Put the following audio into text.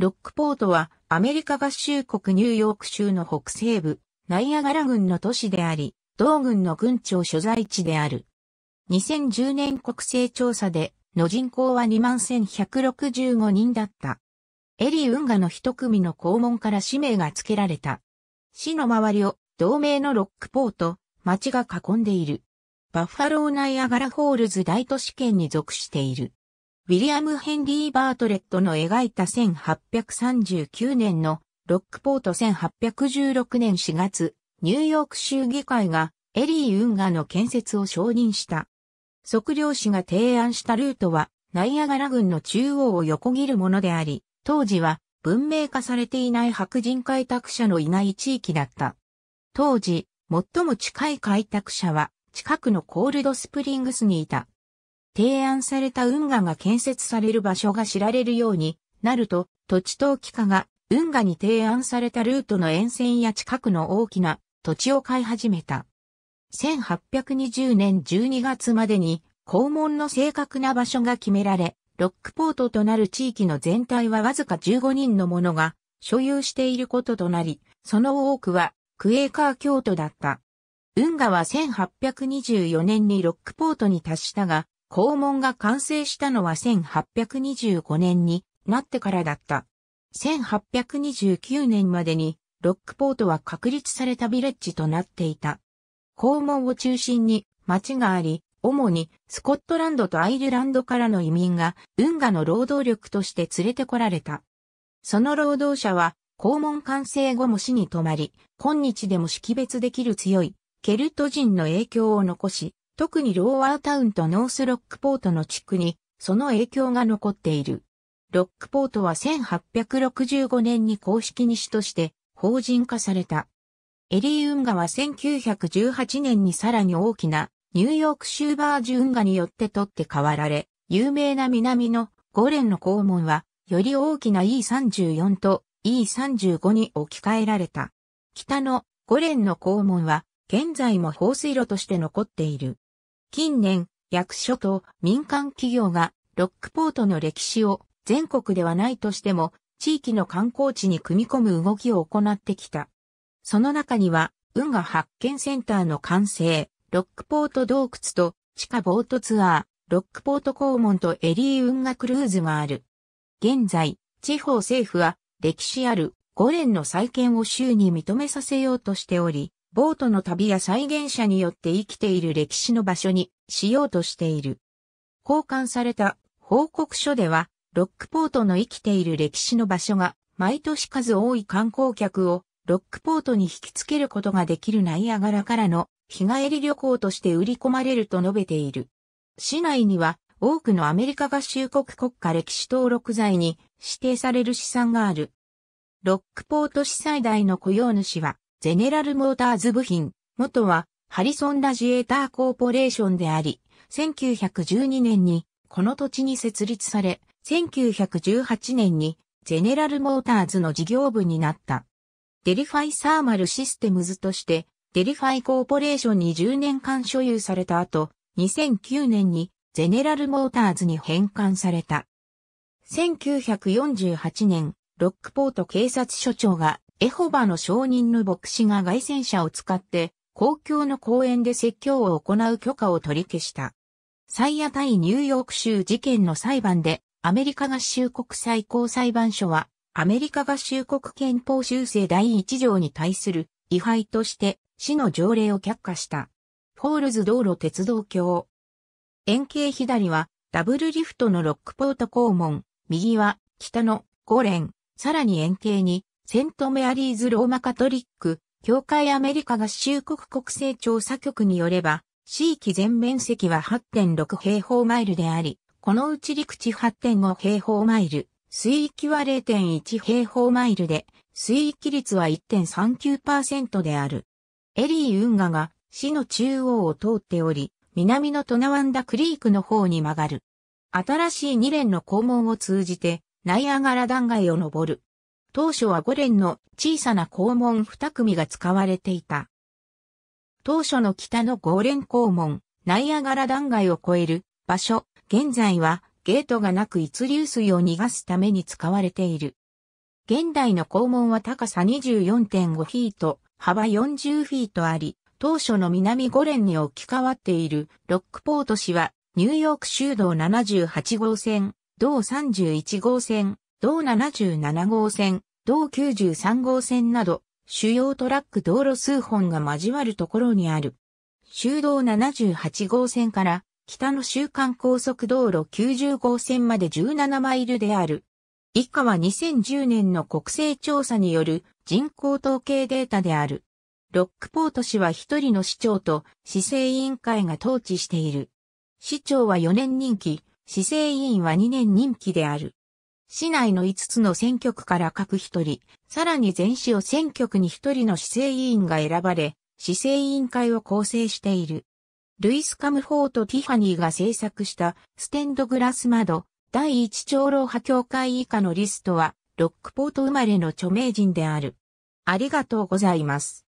ロックポートはアメリカ合衆国ニューヨーク州の北西部、ナイアガラ郡の都市であり、同郡の郡庁所在地である。2010年国勢調査での人口は21,165人だった。エリー運河の一組の校門から氏名が付けられた。市の周りを同名のロックポート、町が囲んでいる。バッファローナイアガラホールズ大都市圏に属している。ウィリアム・ヘンリー・バートレットの描いた1839年のロックポート1816年4月、ニューヨーク州議会がエリー運河の建設を承認した。測量士が提案したルートはナイアガラ軍の中央を横切るものであり、当時は文明化されていない白人開拓者のいない地域だった。当時、最も近い開拓者は近くのコールドスプリングスにいた。提案された運河が建設される場所が知られるようになると、土地投機家が運河に提案されたルートの沿線や近くの大きな土地を買い始めた。1820年12月までに肛門の正確な場所が決められ、ロックポートとなる地域の全体はわずか15人の者が所有していることとなり、その多くはクエーカー教徒だった。運河は1824年にロックポートに達したが、校門が完成したのは1825年になってからだった。1829年までにロックポートは確立されたビレッジとなっていた。校門を中心に町があり、主にスコットランドとアイルランドからの移民が運河の労働力として連れてこられた。その労働者は校門完成後も死に止まり、今日でも識別できる強いケルト人の影響を残し、特にローワータウンとノースロックポートの地区に、その影響が残っている。ロックポートは1865年に公式に市として法人化された。エリー運河は1918年にさらに大きなニューヨークシューバージュ運河によって取って代わられ、有名な南のゴレンの肛門は、より大きな E34 と E35 に置き換えられた。北のゴレンの肛門は、現在も放水路として残っている。近年、役所と民間企業がロックポートの歴史を全国ではないとしても地域の観光地に組み込む動きを行ってきた。その中には、運河発見センターの完成、ロックポート洞窟と地下ボートツアー、ロックポート公門とエリー運河クルーズがある。現在、地方政府は歴史ある5連の再建を州に認めさせようとしており、ボートの旅や再現者によって生きている歴史の場所にしようとしている。交換された報告書では、ロックポートの生きている歴史の場所が毎年数多い観光客をロックポートに引きつけることができるナイアガラからの日帰り旅行として売り込まれると述べている。市内には多くのアメリカ合衆国国家歴史登録財に指定される資産がある。ロックポート市最大の雇用主はゼネラルモーターズ部品、元はハリソンラジエーターコーポレーションであり、1912年にこの土地に設立され、1918年にゼネラルモーターズの事業部になった。デリファイサーマルシステムズとして、デリファイコーポレーションに10年間所有された後、2009年にゼネラルモーターズに返還された。1948年、ロックポート警察署長がエホバの証人の牧師が外戦車を使って公共の公園で説教を行う許可を取り消した。サイア対ニューヨーク州事件の裁判でアメリカ合衆国最高裁判所はアメリカ合衆国憲法修正第1条に対する違反として市の条例を却下した。フォールズ道路鉄道橋。円形左はダブルリフトのロックポート肛門、右は北の五連、さらに円形にセントメアリーズ・ローマ・カトリック、教会アメリカ合衆国国勢調査局によれば、地域全面積は8.6平方マイルであり、このうち陸地8.5平方マイル、水域は0.1平方マイルで、水域率は1.39%である。エリー運河が市の中央を通っており、南のトナワンダクリークの方に曲がる。新しい2連の肛門を通じて、ナイアガラ断崖を登る。当初は5連の小さな肛門2組が使われていた。当初の北の五連肛門、ナイアガラ断崖を越える場所、現在はゲートがなく一流水を逃がすために使われている。現代の肛門は高さ24.5フィート、幅40フィートあり、当初の南五連に置き換わっているロックポート市はニューヨーク州道78号線、道31号線、同77号線、同93号線など、主要トラック道路数本が交わるところにある。州道78号線から北の週間高速道路90号線まで17マイルである。以下は2010年の国勢調査による人口統計データである。ロックポート市は一人の市長と市政委員会が統治している。市長は4年任期、市政委員は2年任期である。市内の5つの選挙区から各1人、さらに全市を選挙区に1人の市政委員が選ばれ、市政委員会を構成している。ルイス・カムフォート・ティファニーが制作したステンドグラス窓、第一長老派協会以下のリストは、ロックポート生まれの著名人である。ありがとうございます。